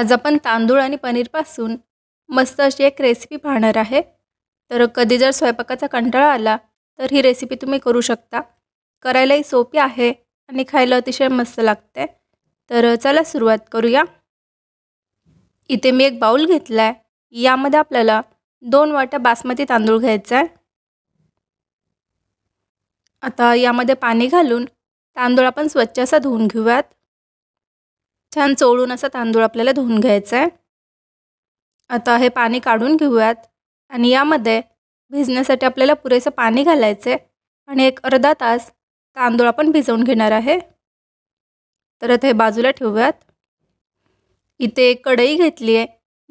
आज आपण तांदूळ आणि पनीरपासून मस्त अशी एक रेसिपी पाहणार आहे तर कधी जर स्वयंपाकाचा कंटाळा आला तर ही रेसिपी तुम्ही करू शकता करायलाही सोपी आहे आणि खायला अतिशय मस्त लागते तर चला सुरुवात करूया इथे मी एक बाऊल घेतला आहे यामध्ये आपल्याला दोन वाट्या बासमती तांदूळ घ्यायचा आहे आता यामध्ये पाणी घालून तांदूळ आपण स्वच्छ असा धुवून घेऊयात छान चोळून असा तांदूळ आपल्याला धुवून घ्यायचा आहे आता हे पाणी काढून घेऊयात आणि यामध्ये भिजण्यासाठी आपल्याला पुरेसं पाणी घालायचं आहे आणि एक अर्धा तास तांदूळ आपण भिजवून घेणार आहे तर आता हे बाजूला ठेवूयात इथे एक कढई घेतली आहे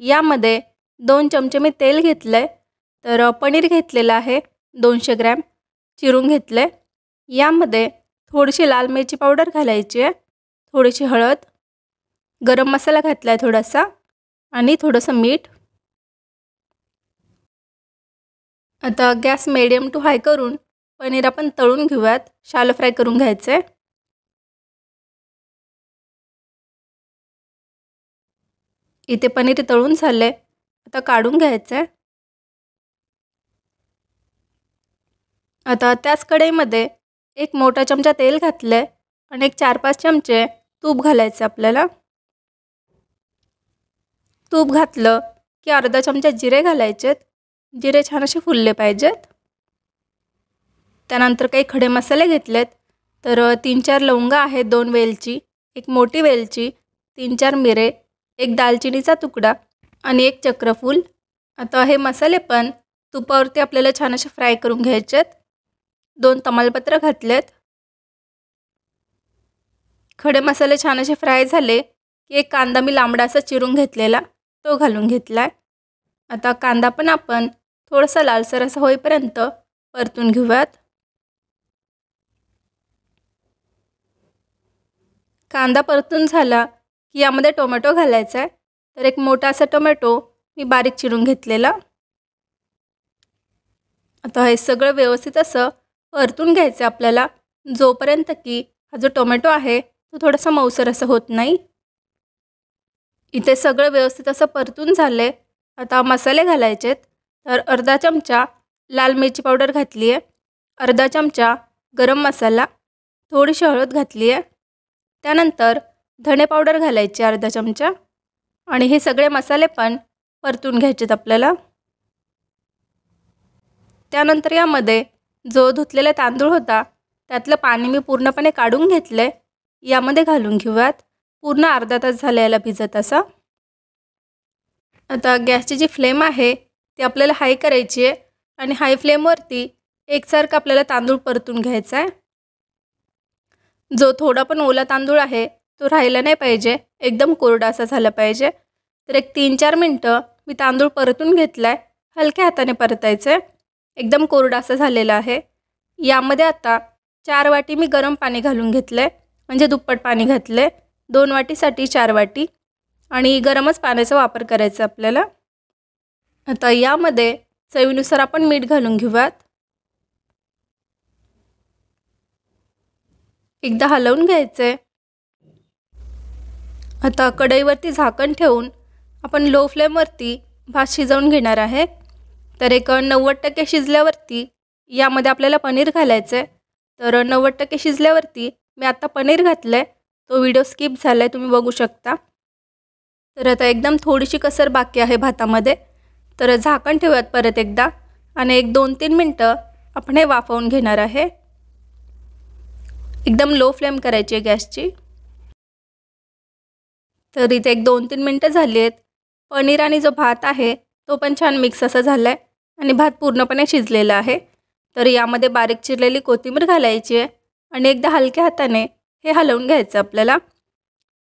यामध्ये दोन चमचे मी तेल घेतलं आहे तर पनीर घेतलेलं आहे दोनशे ग्रॅम चिरून घेतलं आहे यामध्ये थोडीशी लाल मिरची पावडर घालायची आहे थोडीशी हळद गरम मसाला घातला आहे थोडासा आणि थोडंसं मीठ आता गॅस मिडियम टू हाय करून पनीर आपण तळून घेऊयात शालो फ्राय करून घ्यायचं आहे इथे पनीर तळून झाले आता काढून घ्यायचं आहे आता त्याच कढईमध्ये एक मोठा चमचा तेल घातलं आहे आणि एक चार पाच चमचे तूप घालायचं आपल्याला तूप घातलं की अर्धा चमचा जिरे घालायचेत जिरे छान असे फुलले पाहिजेत त्यानंतर काही खडे मसाले घेतलेत तर तीन चार लवंग आहेत दोन वेलची एक मोठी वेलची तीन चार मिरे एक दालचिनीचा तुकडा आणि एक चक्रफूल आता हे मसाले पण तुपावरती आपल्याला छान असे फ्राय करून घ्यायचेत दोन तमालपत्र घातलेत खडे मसाले छान असे फ्राय झाले की एक कांदा मी लांबडा असा चिरून घेतलेला तो घालून घेतला आता कांदा पण आपण थोडासा लालसर असा होईपर्यंत परतून घेऊयात कांदा परतून झाला की यामध्ये टोमॅटो घालायचा आहे तर एक मोठा असा टोमॅटो मी बारीक चिरून घेतलेला आता हे सगळं व्यवस्थित असं परतून घ्यायचं आपल्याला जोपर्यंत की हा जो टोमॅटो आहे तो थोडासा मऊसर असं होत नाही इथे सगळं व्यवस्थित असं परतून झालं आहे आता मसाले घालायचेत तर अर्धा चमचा लाल मिरची पावडर घातली आहे अर्धा चमचा गरम मसाला थोडीशी हळद घातली आहे त्यानंतर धणे पावडर घालायची अर्धा चमचा आणि हे सगळे मसाले पण परतून घ्यायचेत आपल्याला त्यानंतर यामध्ये जो धुतलेला तांदूळ होता त्यातलं पाणी मी पूर्णपणे काढून घेतलं आहे यामध्ये घालून घेऊयात पूर्ण अर्धा तास झालेला भिजत असा आता गॅसची जी फ्लेम आहे ती आपल्याला हाय करायची आहे आणि हाय फ्लेमवरती एकसारखं आपल्याला तांदूळ परतून घ्यायचा आहे जो थोडा पण ओला तांदूळ आहे तो राहिला नाही पाहिजे एकदम कोरडा असा झाला पाहिजे तर एक तीन चार मिनटं मी तांदूळ परतून घेतला आहे हलक्या हाताने परतायचं आहे एकदम कोरडा असा झालेला आहे यामध्ये आता चार वाटी मी गरम पाणी घालून घेतलं आहे म्हणजे दुप्पट पाणी घातलं आहे दोन वाटीसाठी चार वाटी आणि गरमच पाण्याचा वापर करायचा आपल्याला आता यामध्ये चवीनुसार आपण मीठ घालून घेऊयात एकदा हलवून घ्यायचं आहे आता कढईवरती झाकण ठेवून आपण लो फ्लेमवरती भात शिजवून घेणार आहे तर एक नव्वद टक्के शिजल्यावरती यामध्ये आपल्याला पनीर घालायचं आहे तर नव्वद टक्के शिजल्यावरती मी आत्ता पनीर घातलं आहे तो व्हिडिओ स्किप झाला आहे तुम्ही बघू शकता तर आता एकदम थोडीशी कसर बाकी आहे भातामध्ये तर झाकण ठेवूयात परत एकदा आणि एक दोन तीन मिनटं आपण हे वाफवून घेणार आहे एकदम लो फ्लेम करायची आहे गॅसची तर इथे एक दोन तीन मिनटं झाली आहेत पनीर आणि जो भात आहे तो पण छान मिक्स असा झाला आहे आणि भात पूर्णपणे शिजलेला आहे तर यामध्ये बारीक चिरलेली कोथिंबीर घालायची आहे आणि एकदा हलक्या हाताने हे हलवून घ्यायचं आपल्याला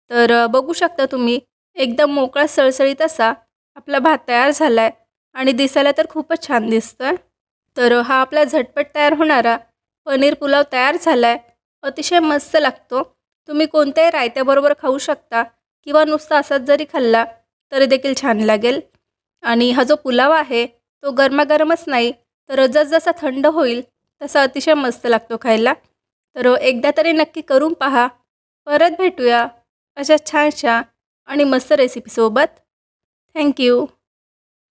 तर बघू शकता तुम्ही एकदम मोकळा सळसळीत असा आपला भात तयार झाला आहे आणि दिसायला तर खूपच छान दिसतो आहे तर हा आपला झटपट तयार होणारा पनीर पुलाव तयार झाला आहे अतिशय मस्त लागतो तुम्ही कोणत्याही रायत्याबरोबर खाऊ शकता किंवा नुसता असाच जरी खाल्ला तरी देखील छान लागेल आणि हा जो पुलाव आहे तो गरमागरमच नाही तर जसजसा थंड होईल तसा अतिशय मस्त लागतो खायला तर एकदा तरी नक्की करून पहा परत भेटूया अशा छानशा आणि मस्त रेसिपीसोबत थँक्यू